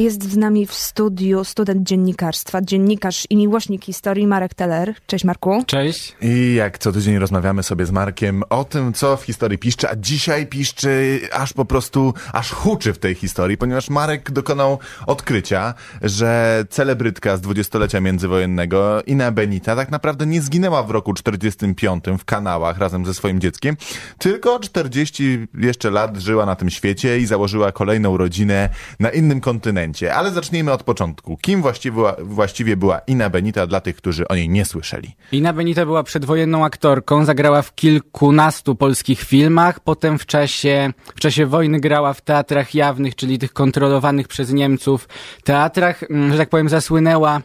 Jest z nami w studiu student dziennikarstwa, dziennikarz i miłośnik historii Marek Teller. Cześć Marku. Cześć. I jak co tydzień rozmawiamy sobie z Markiem o tym, co w historii piszczy, a dzisiaj piszczy aż po prostu, aż huczy w tej historii, ponieważ Marek dokonał odkrycia, że celebrytka z dwudziestolecia międzywojennego Ina Benita tak naprawdę nie zginęła w roku 45 w kanałach razem ze swoim dzieckiem, tylko 40 jeszcze lat żyła na tym świecie i założyła kolejną rodzinę na innym kontynencie momencie, ale zacznijmy od początku. Kim właściwie, właściwie była Ina Benita dla tych, którzy o niej nie słyszeli? Ina Benita była przedwojenną aktorką, zagrała w kilkunastu polskich filmach, potem w czasie, w czasie wojny grała w teatrach jawnych, czyli tych kontrolowanych przez Niemców teatrach, mm, że tak powiem, zasłynęła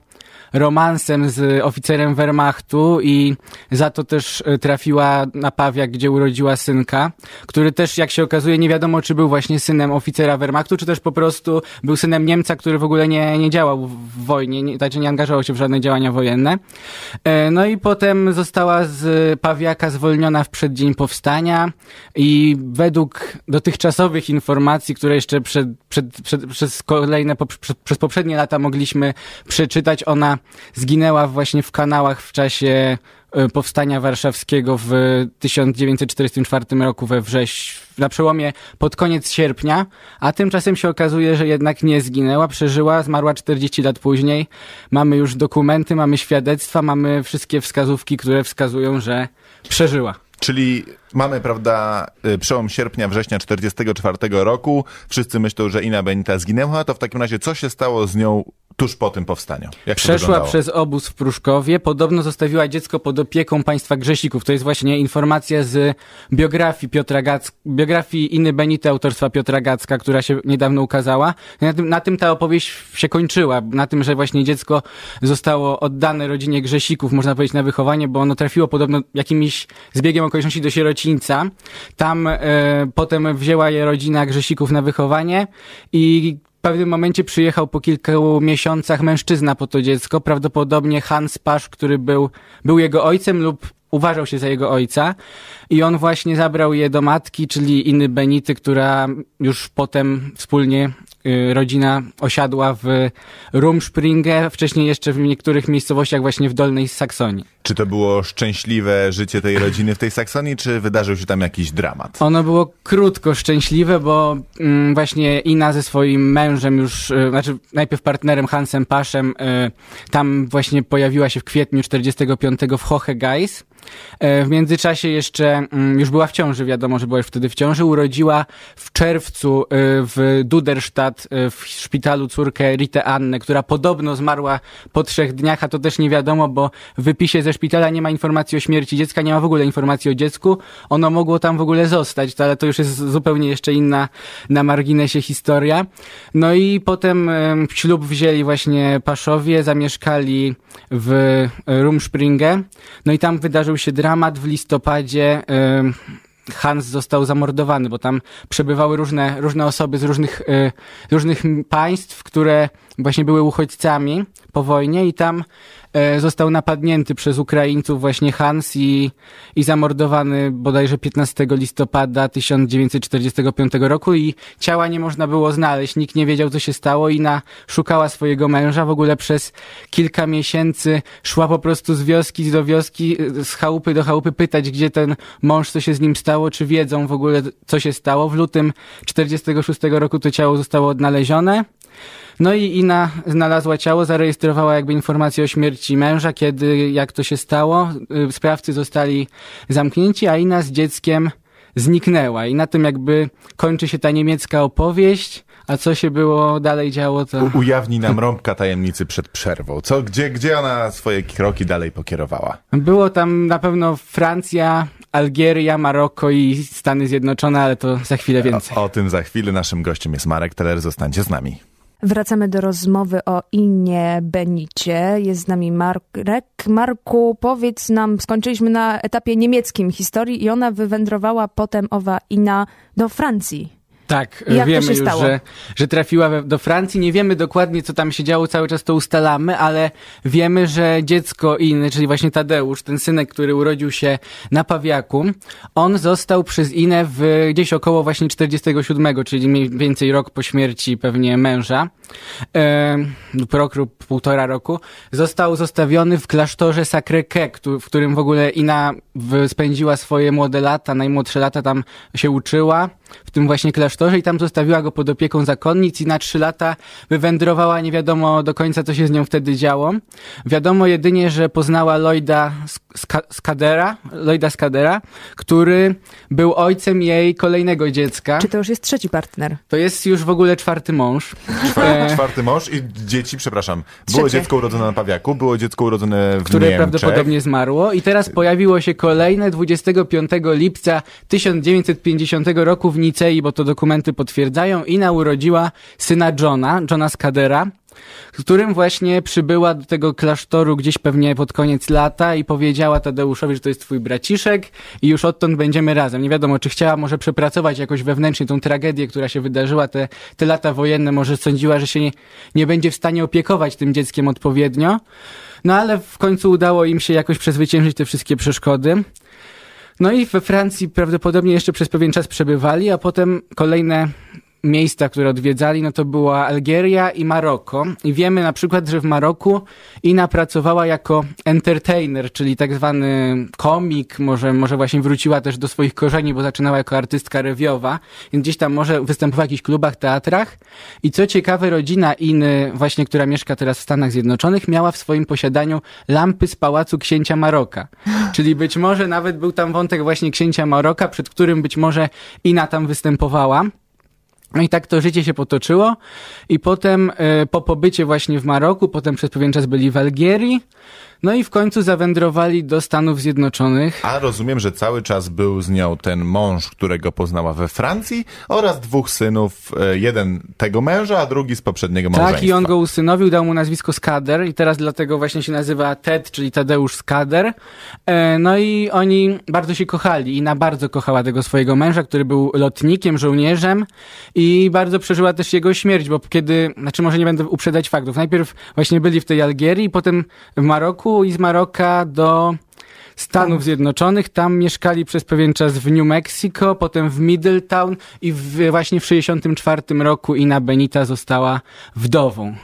romansem z oficerem Wehrmachtu i za to też e, trafiła na Pawiak, gdzie urodziła synka, który też, jak się okazuje, nie wiadomo, czy był właśnie synem oficera Wehrmachtu, czy też po prostu był synem Niemca, który w ogóle nie, nie działał w wojnie, nie, znaczy nie angażował się w żadne działania wojenne. E, no i potem została z Pawiaka zwolniona w przeddzień powstania i według dotychczasowych informacji, które jeszcze przed, przed, przed, przez kolejne, przez poprzednie lata mogliśmy przeczytać, ona Zginęła właśnie w kanałach w czasie e, powstania warszawskiego w 1944 roku we wrześniu na przełomie pod koniec sierpnia, a tymczasem się okazuje, że jednak nie zginęła, przeżyła, zmarła 40 lat później. Mamy już dokumenty, mamy świadectwa, mamy wszystkie wskazówki, które wskazują, że przeżyła. Czyli mamy, prawda, e, przełom sierpnia, września 44 roku. Wszyscy myślą, że Ina Benita zginęła. To w takim razie co się stało z nią tuż po tym powstaniu. Przeszła przez obóz w Pruszkowie, podobno zostawiła dziecko pod opieką państwa Grzesików. To jest właśnie informacja z biografii Piotra Gack, biografii Inny Benity autorstwa Piotra Gacka, która się niedawno ukazała. Na tym, na tym ta opowieść się kończyła, na tym, że właśnie dziecko zostało oddane rodzinie Grzesików, można powiedzieć, na wychowanie, bo ono trafiło podobno jakimś zbiegiem okoliczności do sierocińca. Tam y, potem wzięła je rodzina Grzesików na wychowanie i pewnym momencie przyjechał po kilku miesiącach mężczyzna po to dziecko, prawdopodobnie Hans Pasz, który był, był jego ojcem lub uważał się za jego ojca i on właśnie zabrał je do matki, czyli Inny Benity, która już potem wspólnie y, rodzina osiadła w Rumspringe, wcześniej jeszcze w niektórych miejscowościach właśnie w Dolnej Saksonii. Czy to było szczęśliwe życie tej rodziny w tej Saksonii, czy wydarzył się tam jakiś dramat? Ono było krótko szczęśliwe, bo mm, właśnie Ina ze swoim mężem już, y, znaczy najpierw partnerem Hansem Paszem, y, tam właśnie pojawiła się w kwietniu 45 w Hohe Geis. E, w międzyczasie jeszcze, mm, już była w ciąży, wiadomo, że była już wtedy w ciąży, urodziła w czerwcu e, w Duderstadt e, w szpitalu córkę Ritę Annę, która podobno zmarła po trzech dniach, a to też nie wiadomo, bo w wypisie ze szpitala nie ma informacji o śmierci dziecka, nie ma w ogóle informacji o dziecku. Ono mogło tam w ogóle zostać, ale to już jest zupełnie jeszcze inna na marginesie historia. No i potem ślub wzięli właśnie Paszowie, zamieszkali w Rumspringe, no i tam wydarzył zaczął się dramat w listopadzie. Y, Hans został zamordowany, bo tam przebywały różne, różne osoby z różnych, y, różnych państw, które właśnie były uchodźcami po wojnie i tam E, został napadnięty przez Ukraińców właśnie Hans i, i zamordowany bodajże 15 listopada 1945 roku i ciała nie można było znaleźć, nikt nie wiedział co się stało i na szukała swojego męża, w ogóle przez kilka miesięcy szła po prostu z wioski do wioski, e, z chałupy do chałupy pytać gdzie ten mąż, co się z nim stało, czy wiedzą w ogóle co się stało. W lutym 46 roku to ciało zostało odnalezione. No i Ina znalazła ciało, zarejestrowała jakby informację o śmierci męża, kiedy, jak to się stało. Y, sprawcy zostali zamknięci, a Ina z dzieckiem zniknęła. I na tym jakby kończy się ta niemiecka opowieść. A co się było dalej działo, to... U ujawni nam rąbka tajemnicy przed przerwą. Co, gdzie, gdzie ona swoje kroki dalej pokierowała? Było tam na pewno Francja, Algieria, Maroko i Stany Zjednoczone, ale to za chwilę więcej. O, o tym za chwilę. Naszym gościem jest Marek Teller. Zostańcie z nami. Wracamy do rozmowy o Inie Benicie. Jest z nami Marek. Marku, powiedz nam, skończyliśmy na etapie niemieckim historii i ona wywędrowała potem, owa Ina, do Francji. Tak, Jak wiemy już, stało? że, że trafiła do Francji. Nie wiemy dokładnie, co tam się działo, cały czas to ustalamy, ale wiemy, że dziecko Iny, czyli właśnie Tadeusz, ten synek, który urodził się na Pawiaku, on został przez Inę w gdzieś około właśnie 47, czyli mniej więcej rok po śmierci pewnie męża, lub e, rok lub półtora roku, został zostawiony w klasztorze Sacré-Cœur, w którym w ogóle Ina spędziła swoje młode lata, najmłodsze lata tam się uczyła, w tym właśnie klasztorze klasztorze i tam zostawiła go pod opieką zakonnic i na trzy lata wywędrowała, nie wiadomo do końca, co się z nią wtedy działo. Wiadomo jedynie, że poznała Lloyda Skadera, Lloyda Skadera, który był ojcem jej kolejnego dziecka. Czy to już jest trzeci partner? To jest już w ogóle czwarty mąż. Czwarty, e, czwarty mąż i dzieci, przepraszam. Było dziecko urodzone na Pawiaku, było dziecko urodzone w Które Niemczech. prawdopodobnie zmarło i teraz pojawiło się kolejne 25 lipca 1950 roku w Nicei, bo to dokument dokumenty potwierdzają, i urodziła syna Johna, Johna Skadera, którym właśnie przybyła do tego klasztoru gdzieś pewnie pod koniec lata i powiedziała Tadeuszowi, że to jest twój braciszek i już odtąd będziemy razem. Nie wiadomo, czy chciała może przepracować jakoś wewnętrznie tą tragedię, która się wydarzyła, te, te lata wojenne, może sądziła, że się nie, nie będzie w stanie opiekować tym dzieckiem odpowiednio. No ale w końcu udało im się jakoś przezwyciężyć te wszystkie przeszkody. No i we Francji prawdopodobnie jeszcze przez pewien czas przebywali, a potem kolejne miejsca, które odwiedzali, no to była Algieria i Maroko. I wiemy na przykład, że w Maroku Ina pracowała jako entertainer, czyli tak zwany komik, może, może właśnie wróciła też do swoich korzeni, bo zaczynała jako artystka rewiowa, więc gdzieś tam może występowała w jakichś klubach, teatrach. I co ciekawe, rodzina Iny, właśnie która mieszka teraz w Stanach Zjednoczonych, miała w swoim posiadaniu lampy z pałacu księcia Maroka. Czyli być może nawet był tam wątek właśnie księcia Maroka, przed którym być może Ina tam występowała. No i tak to życie się potoczyło i potem e, po pobycie właśnie w Maroku, potem przez pewien czas byli w Algierii, no i w końcu zawędrowali do Stanów Zjednoczonych. A rozumiem, że cały czas był z nią ten mąż, którego poznała we Francji oraz dwóch synów, e, jeden tego męża, a drugi z poprzedniego małżeństwa. Tak, i on go usynowił, dał mu nazwisko Skader i teraz dlatego właśnie się nazywa Ted, czyli Tadeusz Skader. E, no i oni bardzo się kochali i na bardzo kochała tego swojego męża, który był lotnikiem, żołnierzem i bardzo przeżyła też jego śmierć, bo kiedy, znaczy może nie będę uprzedzać faktów, najpierw właśnie byli w tej Algierii, potem w Maroku, Maroku i z Maroka do Stanów Zjednoczonych. Tam mieszkali przez pewien czas w New Mexico, potem w Middletown i w, właśnie w 64 roku Ina Benita została wdową.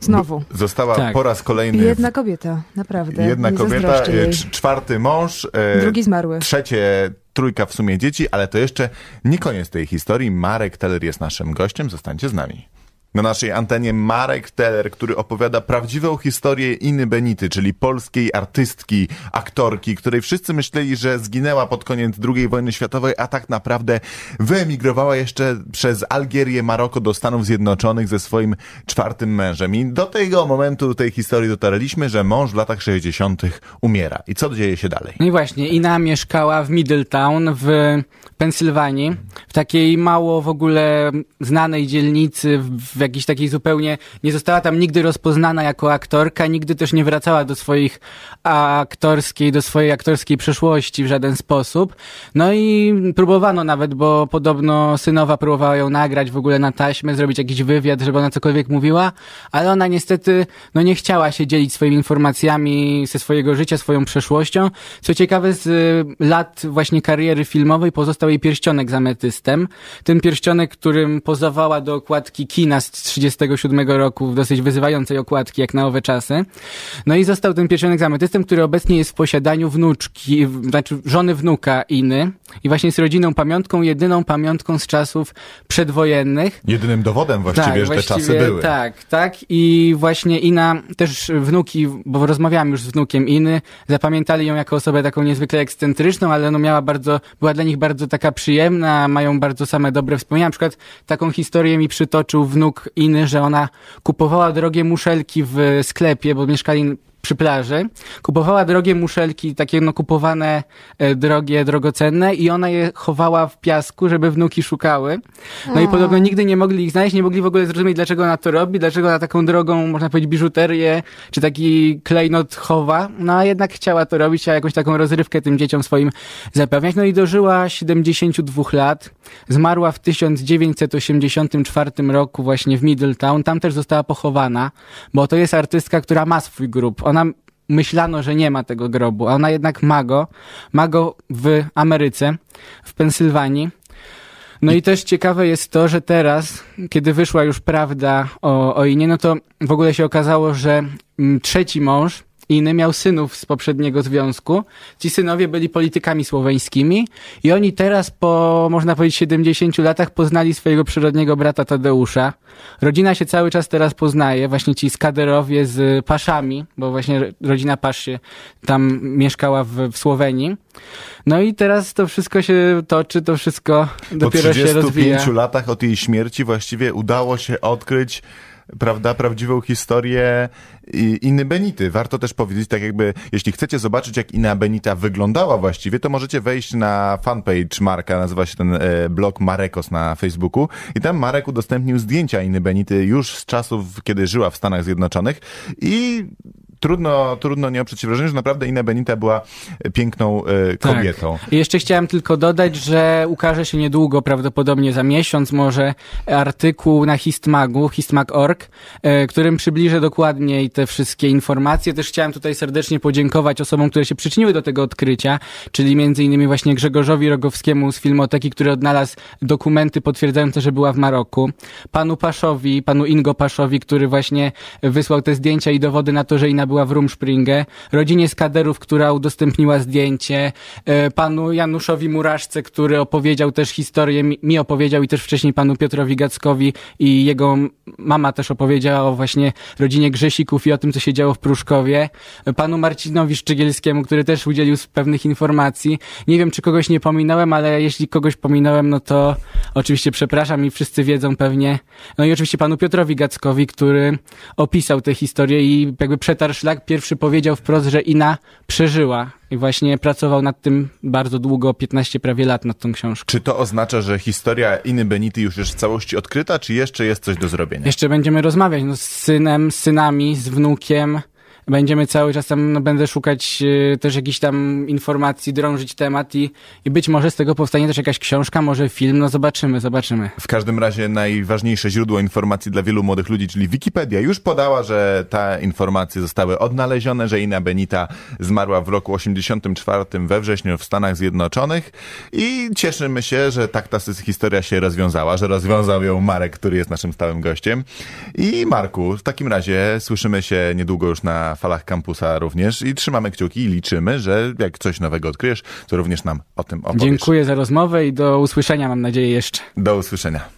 Znowu. Została tak. po raz kolejny. Jedna kobieta, naprawdę. Jedna Nie kobieta, e, czwarty mąż. E, Drugi zmarły. Trzecie, trójka w sumie dzieci, ale to jeszcze nie koniec tej historii. Marek Teller jest naszym gościem, zostańcie z nami. Na naszej antenie Marek Teller, który opowiada prawdziwą historię Iny Benity, czyli polskiej artystki, aktorki, której wszyscy myśleli, że zginęła pod koniec II wojny światowej, a tak naprawdę wyemigrowała jeszcze przez Algierię, Maroko do Stanów Zjednoczonych ze swoim czwartym mężem. I do tego momentu tej historii dotarliśmy, że mąż w latach 60. umiera. I co dzieje się dalej? No i właśnie, Ina mieszkała w Middletown w Pensylwanii, w takiej mało w ogóle znanej dzielnicy w w jakiejś takiej zupełnie, nie została tam nigdy rozpoznana jako aktorka, nigdy też nie wracała do swoich aktorskiej, do swojej aktorskiej przeszłości w żaden sposób. No i próbowano nawet, bo podobno synowa próbowała ją nagrać w ogóle na taśmę, zrobić jakiś wywiad, żeby ona cokolwiek mówiła, ale ona niestety, no nie chciała się dzielić swoimi informacjami ze swojego życia, swoją przeszłością. Co ciekawe, z y, lat właśnie kariery filmowej pozostał jej pierścionek z ametystem. Ten pierścionek, którym pozowała do okładki kina z 37 roku w dosyć wyzywającej okładki, jak na owe czasy. No i został ten pierścionek z ametystem, który obecnie jest w posiadaniu wnuczki, znaczy żony wnuka Iny i właśnie z rodziną pamiątką, jedyną pamiątką z czasów przedwojennych. Jedynym dowodem właściwie, tak, że właściwie, te czasy były. Tak, tak i właśnie Ina, też wnuki, bo rozmawiałam już z wnukiem Iny, zapamiętali ją jako osobę taką niezwykle ekscentryczną, ale no miała bardzo, była dla nich bardzo taka przyjemna, mają bardzo same dobre wspomnienia. Na przykład taką historię mi przytoczył wnuk inny, że ona kupowała drogie muszelki w sklepie, bo mieszkali przy plaży, kupowała drogie muszelki, takie no kupowane e, drogie, drogocenne i ona je chowała w piasku, żeby wnuki szukały. No i podobno nigdy nie mogli ich znaleźć, nie mogli w ogóle zrozumieć, dlaczego ona to robi, dlaczego ona taką drogą, można powiedzieć, biżuterię, czy taki klejnot chowa. No a jednak chciała to robić, a jakąś taką rozrywkę tym dzieciom swoim zapewniać. No i dożyła 72 lat. Zmarła w 1984 roku właśnie w Middletown. Tam też została pochowana, bo to jest artystka, która ma swój grup. Ona ona myślano, że nie ma tego grobu, a ona jednak ma go. Ma go w Ameryce, w Pensylwanii. No i też ciekawe jest to, że teraz, kiedy wyszła już prawda o, o Inie, no to w ogóle się okazało, że mm, trzeci mąż inny miał synów z poprzedniego związku. Ci synowie byli politykami słoweńskimi i oni teraz po, można powiedzieć, 70 latach poznali swojego przyrodniego brata Tadeusza. Rodzina się cały czas teraz poznaje, właśnie ci skaderowie z Paszami, bo właśnie rodzina Pasz się tam mieszkała w, w Słowenii. No i teraz to wszystko się toczy, to wszystko dopiero się rozwija. Po 35 latach od jej śmierci właściwie udało się odkryć prawda, prawdziwą historię Inny Benity. Warto też powiedzieć, tak jakby, jeśli chcecie zobaczyć, jak Inna Benita wyglądała właściwie, to możecie wejść na fanpage Marka, nazywa się ten e, blog Marekos na Facebooku i tam Marek udostępnił zdjęcia Inny Benity już z czasów, kiedy żyła w Stanach Zjednoczonych i trudno, trudno nie oprzeć się wrażeniu, że naprawdę Ina Benita była piękną e, tak. kobietą. Tak. Jeszcze chciałem tylko dodać, że ukaże się niedługo, prawdopodobnie za miesiąc może, artykuł na Histmagu, histmag.org, e, którym przybliżę dokładniej te wszystkie informacje. Też chciałem tutaj serdecznie podziękować osobom, które się przyczyniły do tego odkrycia, czyli między innymi właśnie Grzegorzowi Rogowskiemu z Filmoteki, który odnalazł dokumenty potwierdzające, że była w Maroku, panu Paszowi, panu Ingo Paszowi, który właśnie wysłał te zdjęcia i dowody na to, że Ina była była w Rumspringe, rodzinie Skaderów, która udostępniła zdjęcie, e, panu Januszowi Muraszce, który opowiedział też historię, mi opowiedział i też wcześniej panu Piotrowi Gackowi i jego mama też opowiedziała o właśnie rodzinie Grzesików i o tym, co się działo w Pruszkowie, e, panu Marcinowi Szczygielskiemu, który też udzielił pewnych informacji. Nie wiem, czy kogoś nie pominąłem, ale jeśli kogoś pominąłem, no to oczywiście przepraszam i wszyscy wiedzą pewnie. No i oczywiście panu Piotrowi Gackowi, który opisał tę historię i jakby przetarł Szlak pierwszy powiedział wprost, że Ina przeżyła. I właśnie pracował nad tym bardzo długo, 15 prawie lat nad tą książką. Czy to oznacza, że historia Iny Benity już jest w całości odkryta, czy jeszcze jest coś do zrobienia? Jeszcze będziemy rozmawiać no, z synem, z synami, z wnukiem będziemy cały czas tam, no, będę szukać y, też jakichś tam informacji, drążyć temat i, i być może z tego powstanie też jakaś książka, może film, no zobaczymy, zobaczymy. W każdym razie najważniejsze źródło informacji dla wielu młodych ludzi, czyli Wikipedia, już podała, że te informacje zostały odnalezione, że Ina Benita zmarła w roku 84 we wrześniu w Stanach Zjednoczonych i cieszymy się, że tak ta historia się rozwiązała, że rozwiązał ją Marek, który jest naszym stałym gościem. I Marku, w takim razie słyszymy się niedługo już na falach kampusa również i trzymamy kciuki i liczymy, że jak coś nowego odkryjesz, to również nam o tym opowiesz. Dziękuję za rozmowę i do usłyszenia, mam nadzieję, jeszcze. Do usłyszenia.